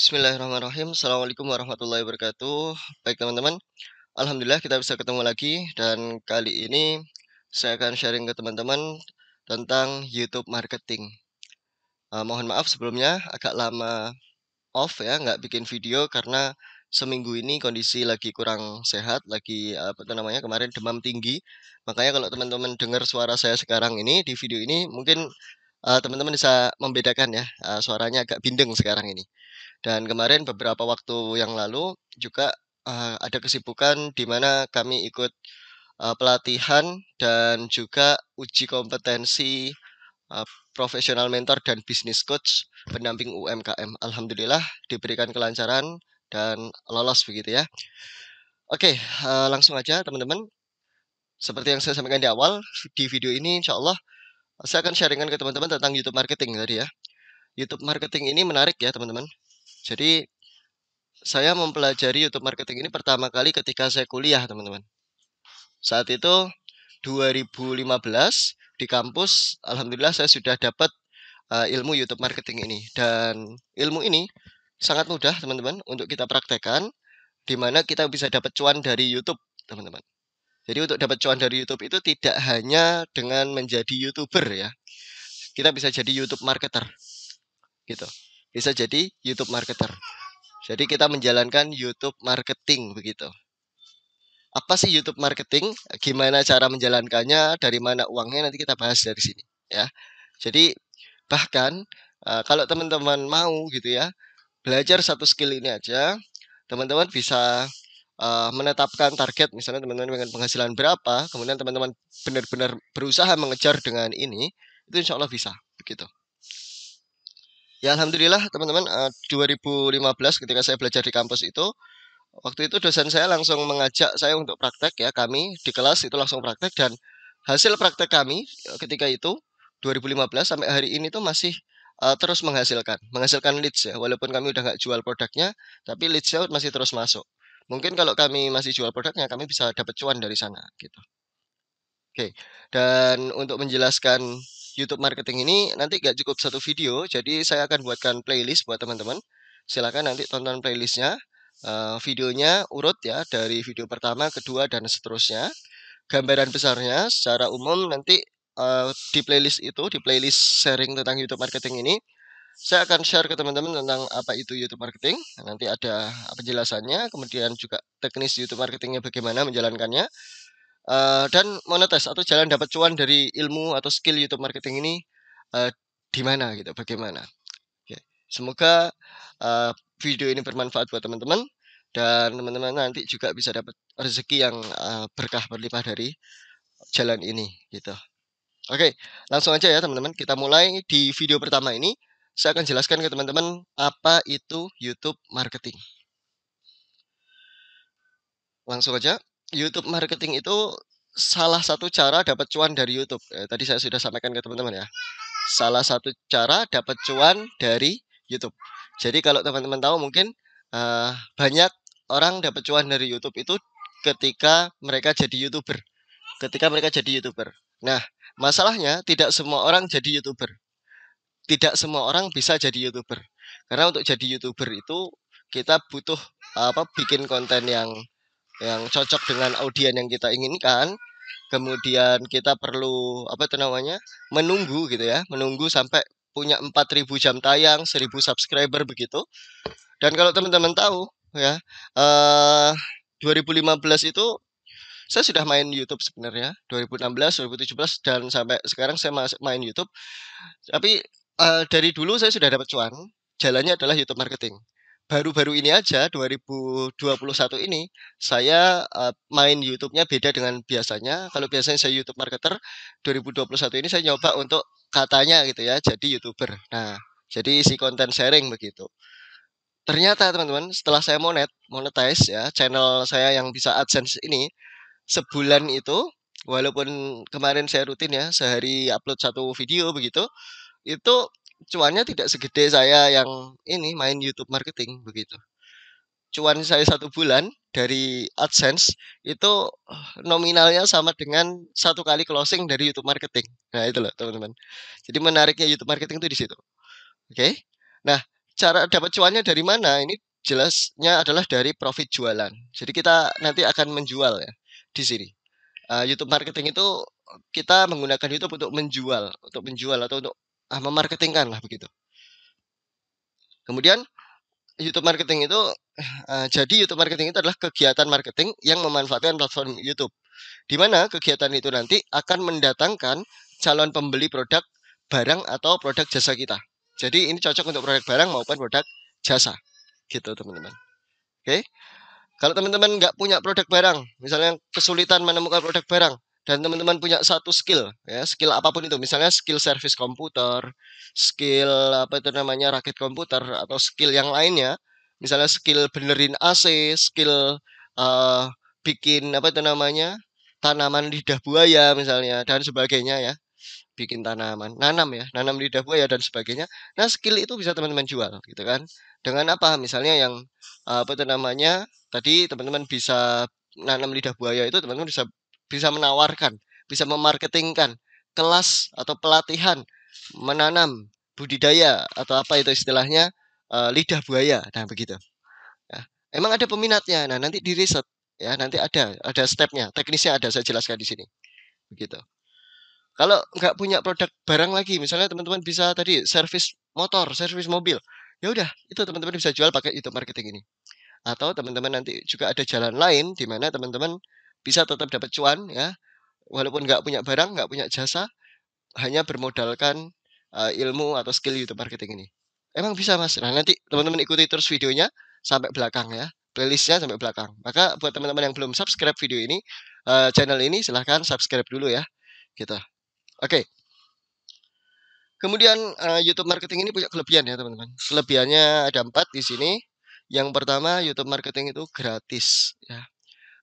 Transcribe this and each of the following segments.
Bismillahirrahmanirrahim. Assalamualaikum warahmatullahi wabarakatuh. Baik teman-teman, Alhamdulillah kita bisa ketemu lagi dan kali ini saya akan sharing ke teman-teman tentang YouTube Marketing. Uh, mohon maaf sebelumnya agak lama off ya, nggak bikin video karena seminggu ini kondisi lagi kurang sehat, lagi eh, apa itu namanya kemarin demam tinggi. Makanya kalau teman-teman dengar suara saya sekarang ini di video ini mungkin eh, teman-teman uh, bisa membedakan ya uh, suaranya agak bindeng sekarang ini. Dan kemarin beberapa waktu yang lalu juga uh, ada kesibukan di mana kami ikut uh, pelatihan dan juga uji kompetensi uh, profesional mentor dan bisnis coach pendamping UMKM. Alhamdulillah diberikan kelancaran dan lolos begitu ya. Oke, uh, langsung aja teman-teman. Seperti yang saya sampaikan di awal, di video ini insya Allah saya akan sharingkan ke teman-teman tentang YouTube marketing tadi ya. YouTube marketing ini menarik ya teman-teman. Jadi saya mempelajari YouTube marketing ini pertama kali ketika saya kuliah, teman-teman. Saat itu 2015 di kampus, alhamdulillah saya sudah dapat uh, ilmu YouTube marketing ini dan ilmu ini sangat mudah, teman-teman, untuk kita praktekkan di mana kita bisa dapat cuan dari YouTube, teman-teman. Jadi untuk dapat cuan dari YouTube itu tidak hanya dengan menjadi YouTuber ya. Kita bisa jadi YouTube marketer. Gitu bisa jadi YouTube marketer. Jadi kita menjalankan YouTube marketing begitu. Apa sih YouTube marketing? Gimana cara menjalankannya? Dari mana uangnya? Nanti kita bahas dari sini ya. Jadi bahkan eh, kalau teman-teman mau gitu ya, belajar satu skill ini aja, teman-teman bisa eh, menetapkan target misalnya teman-teman dengan penghasilan berapa kemudian teman-teman benar-benar berusaha mengejar dengan ini itu insya Allah bisa begitu Ya alhamdulillah teman-teman 2015 eh, ketika saya belajar di kampus itu waktu itu dosen saya langsung mengajak saya untuk praktek ya kami di kelas itu langsung praktek dan hasil praktek kami eh, ketika itu 2015 sampai hari ini tuh masih uh, terus menghasilkan, menghasilkan leads ya. Walaupun kami udah nggak jual produknya, tapi leadsnya masih terus masuk. Mungkin kalau kami masih jual produknya, kami bisa dapat cuan dari sana gitu. Oke, dan untuk menjelaskan YouTube marketing ini nanti gak cukup satu video, jadi saya akan buatkan playlist buat teman-teman. Silahkan nanti tonton playlistnya, uh, videonya urut ya dari video pertama, kedua dan seterusnya. Gambaran besarnya secara umum nanti uh, di playlist itu, di playlist sharing tentang YouTube marketing ini, saya akan share ke teman-teman tentang apa itu YouTube marketing. Nanti ada penjelasannya, kemudian juga teknis YouTube marketingnya bagaimana menjalankannya uh, dan monetes atau jalan dapat cuan dari ilmu atau skill YouTube marketing ini uh, di mana gitu bagaimana Okay. semoga uh, video ini bermanfaat buat teman-teman dan teman-teman nanti juga bisa dapat rezeki yang uh, berkah berlimpah dari jalan ini gitu Oke langsung aja ya teman-teman kita mulai di video pertama ini saya akan jelaskan ke teman-teman apa itu YouTube marketing langsung aja YouTube marketing itu salah satu cara dapat cuan dari YouTube. Eh, tadi saya sudah sampaikan ke teman-teman ya. Salah satu cara dapat cuan dari YouTube. Jadi kalau teman-teman tahu mungkin uh, banyak orang dapat cuan dari YouTube itu ketika mereka jadi YouTuber. Ketika mereka jadi YouTuber. Nah, masalahnya tidak semua orang jadi YouTuber. Tidak semua orang bisa jadi YouTuber. Karena untuk jadi YouTuber itu kita butuh apa bikin konten yang yang cocok dengan audien yang kita inginkan kemudian kita perlu apa itu namanya menunggu gitu ya menunggu sampai punya 4000 jam tayang 1000 subscriber begitu dan kalau teman-teman tahu ya eh, 2015 itu saya sudah main YouTube sebenarnya 2016 2017 dan sampai sekarang saya masih main YouTube tapi eh, dari dulu saya sudah dapat cuan jalannya adalah YouTube marketing baru-baru ini aja 2021 ini saya uh, main YouTube-nya beda dengan biasanya. Kalau biasanya saya YouTube marketer, 2021 ini saya nyoba untuk katanya gitu ya, jadi YouTuber. Nah, jadi isi konten sharing begitu. Ternyata teman-teman, setelah saya monet, monetize ya, channel saya yang bisa AdSense ini sebulan itu walaupun kemarin saya rutin ya, sehari upload satu video begitu, itu cuannya tidak segede saya yang ini main YouTube marketing begitu. Cuan saya satu bulan dari AdSense itu eh, nominalnya sama dengan satu kali closing dari YouTube marketing. Nah itu loh teman-teman. Jadi menariknya YouTube marketing itu di situ. Oke. Nah cara dapat cuannya dari mana? Ini jelasnya adalah dari profit jualan. Jadi kita nanti akan menjual ya di sini. Eh, YouTube marketing itu kita menggunakan YouTube untuk menjual, untuk menjual atau untuk ah, memarketingkan lah begitu. Kemudian YouTube marketing itu uh, jadi YouTube marketing itu adalah kegiatan marketing yang memanfaatkan platform YouTube. Di mana kegiatan itu nanti akan mendatangkan calon pembeli produk barang atau produk jasa kita. Jadi ini cocok untuk produk barang maupun produk jasa. Gitu teman-teman. Oke. Kalau teman-teman nggak punya produk barang, misalnya kesulitan menemukan produk barang, dan teman-teman punya satu skill ya skill apapun itu misalnya skill service komputer skill apa itu namanya rakit komputer atau skill yang lainnya misalnya skill benerin AC skill uh, bikin apa itu namanya tanaman lidah buaya misalnya dan sebagainya ya bikin tanaman nanam ya nanam lidah buaya dan sebagainya nah skill itu bisa teman-teman jual gitu kan dengan apa misalnya yang eh, apa itu namanya tadi teman-teman bisa nanam lidah buaya itu teman-teman bisa bisa menawarkan, bisa memarketingkan kelas atau pelatihan menanam budidaya atau apa itu istilahnya uh, lidah buaya. Nah, begitu. Ya. Emang ada peminatnya. Nah, nanti di riset ya, nanti ada ada stepnya, teknisnya ada saya jelaskan di sini. Begitu. Kalau nggak punya produk barang lagi, misalnya teman-teman bisa tadi servis motor, servis mobil. Ya udah, itu teman-teman bisa jual pakai itu marketing ini. Atau teman-teman nanti juga ada jalan lain di mana teman-teman bisa tetap dapat cuan ya walaupun nggak punya barang nggak punya jasa hanya bermodalkan uh, ilmu atau skill YouTube marketing ini emang bisa mas nah nanti teman-teman ikuti terus videonya sampai belakang ya playlistnya sampai belakang maka buat teman-teman yang belum subscribe video ini uh, channel ini silahkan subscribe dulu ya gitu oke okay. kemudian uh, YouTube marketing ini punya kelebihan ya teman-teman kelebihannya ada empat di sini yang pertama YouTube marketing itu gratis ya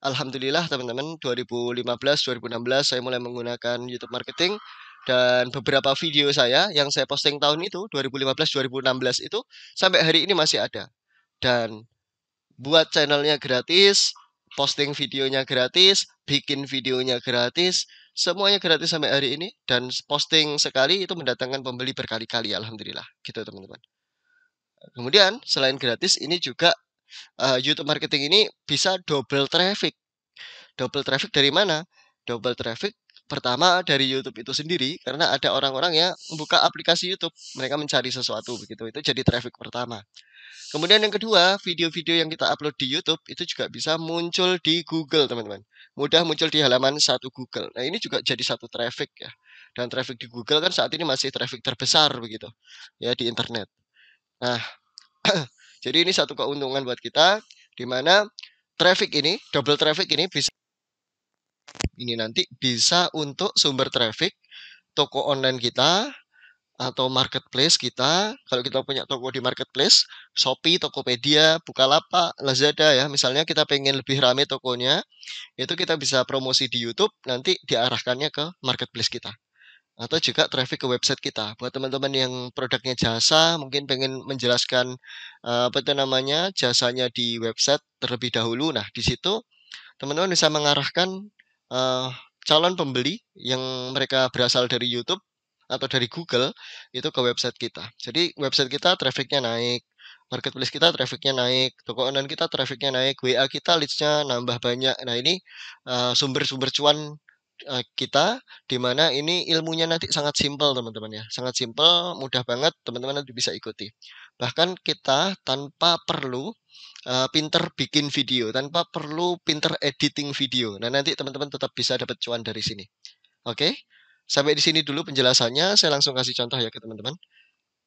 Alhamdulillah teman-teman 2015 2016 saya mulai menggunakan YouTube marketing dan beberapa video saya yang saya posting tahun itu 2015 2016 itu sampai hari ini masih ada dan buat channelnya gratis posting videonya gratis bikin videonya gratis semuanya gratis sampai hari ini dan posting sekali itu mendatangkan pembeli berkali-kali alhamdulillah gitu teman-teman kemudian selain gratis ini juga uh, YouTube marketing ini bisa double traffic. Double traffic dari mana? Double traffic pertama dari YouTube itu sendiri karena ada orang-orang yang membuka aplikasi YouTube, mereka mencari sesuatu begitu. Itu jadi traffic pertama. Kemudian yang kedua, video-video yang kita upload di YouTube itu juga bisa muncul di Google, teman-teman. Mudah muncul di halaman satu Google. Nah, ini juga jadi satu traffic ya. Dan traffic di Google kan saat ini masih traffic terbesar begitu ya di internet. Nah, Jadi ini satu keuntungan buat kita di mana traffic ini, double traffic ini bisa ini nanti bisa untuk sumber traffic toko online kita atau marketplace kita. Kalau kita punya toko di marketplace, Shopee, Tokopedia, Bukalapak, Lazada ya, misalnya kita pengen lebih rame tokonya, itu kita bisa promosi di YouTube, nanti diarahkannya ke marketplace kita atau juga traffic ke website kita. Buat teman-teman yang produknya jasa, mungkin pengen menjelaskan apa itu namanya jasanya di website terlebih dahulu. Nah, di situ teman-teman bisa mengarahkan uh, calon pembeli yang mereka berasal dari YouTube atau dari Google itu ke website kita. Jadi website kita trafficnya naik, marketplace kita trafficnya naik, toko online kita trafficnya naik, WA kita leadsnya nambah banyak. Nah ini sumber-sumber uh, sumber -sumber cuan Eh, kita di mana ini ilmunya nanti sangat simpel teman-teman ya sangat simpel mudah banget teman-teman nanti bisa ikuti bahkan kita tanpa perlu uh, pinter bikin video tanpa perlu pinter editing video nah nanti teman-teman tetap bisa dapat cuan dari sini oke okay? sampai di sini dulu penjelasannya saya langsung kasih contoh ya ke teman-teman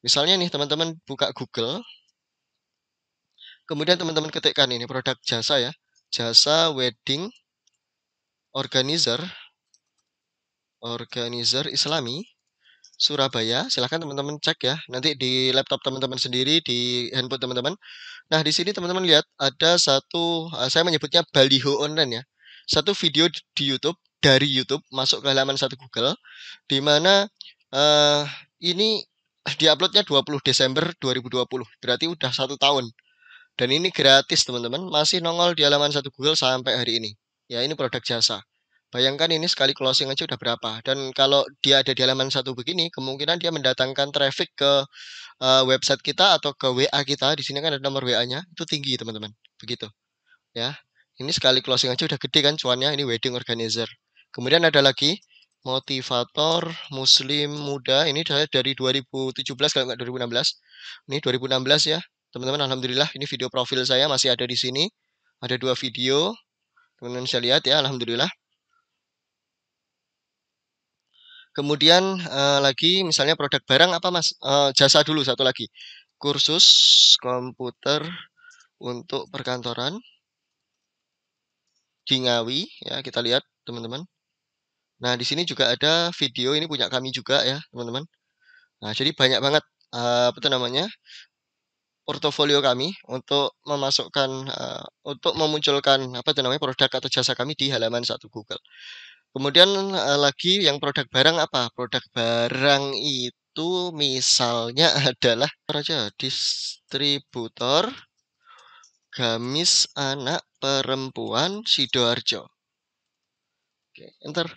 misalnya nih teman-teman buka Google kemudian teman-teman ketikkan ini produk jasa ya jasa wedding organizer Organizer Islami Surabaya. Silahkan teman-teman cek ya. Nanti di laptop teman-teman sendiri, di handphone teman-teman. Nah, di sini teman-teman lihat ada satu, eh, saya menyebutnya Baliho Online ya. Satu video di YouTube, dari YouTube, masuk ke halaman satu Google. Di mana uh, ini diuploadnya 20 Desember 2020. Berarti udah satu tahun. Dan ini gratis teman-teman. Masih nongol di halaman satu Google sampai hari ini. Ya, ini produk jasa. Bayangkan ini sekali closing aja udah berapa. Dan kalau dia ada di halaman satu begini, kemungkinan dia mendatangkan traffic ke uh, website kita atau ke WA kita. Di sini kan ada nomor WA-nya. Itu tinggi, teman-teman. Begitu. Ya. Ini sekali closing aja udah gede kan cuannya. Ini wedding organizer. Kemudian ada lagi motivator muslim muda ini dari 2017 kalau nggak 2016 ini 2016 ya teman-teman alhamdulillah ini video profil saya masih ada di sini ada dua video teman-teman bisa lihat ya alhamdulillah Kemudian uh, lagi misalnya produk barang apa Mas? Uh, jasa dulu satu lagi. Kursus komputer untuk perkantoran di Ngawi ya, kita lihat teman-teman. Nah, di sini juga ada video ini punya kami juga ya, teman-teman. Nah, jadi banyak banget uh, apa itu namanya? portofolio kami untuk memasukkan uh, untuk memunculkan apa itu namanya produk atau jasa kami di halaman satu Google. Kemudian uh, lagi yang produk barang apa? Produk barang itu misalnya adalah aja? distributor gamis anak perempuan Sidoarjo. Oke, enter.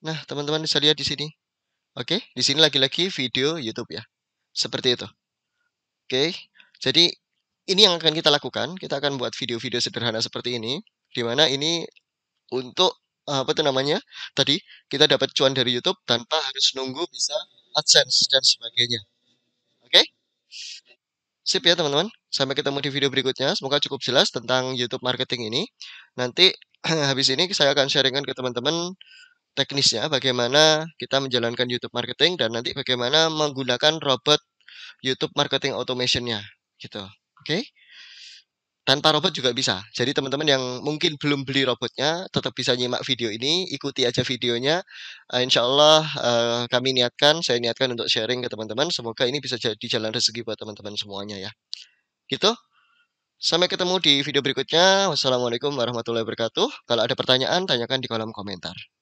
Nah, teman-teman bisa lihat di sini. Oke, di sini lagi-lagi video YouTube ya. Seperti itu. Oke. Jadi ini yang akan kita lakukan. Kita akan buat video-video sederhana seperti ini, di mana ini untuk Eh, apa tuh namanya tadi kita dapat cuan dari YouTube tanpa harus nunggu bisa AdSense dan sebagainya. Oke? Okay? Sip ya teman-teman. Sampai ketemu di video berikutnya. Semoga cukup jelas tentang YouTube marketing ini. Nanti habis ini saya akan sharingkan ke teman-teman teknisnya bagaimana kita menjalankan YouTube marketing dan nanti bagaimana menggunakan robot YouTube marketing automationnya gitu. Oke? Okay? tanpa robot juga bisa. Jadi teman-teman yang mungkin belum beli robotnya tetap bisa nyimak video ini, ikuti aja videonya. Uh, eh, insya Allah uh, eh, kami niatkan, saya niatkan untuk sharing ke teman-teman. Semoga ini bisa jadi jalan rezeki buat teman-teman semuanya ya. Gitu. Sampai ketemu di video berikutnya. Wassalamualaikum warahmatullahi wabarakatuh. Kalau ada pertanyaan, tanyakan di kolom komentar.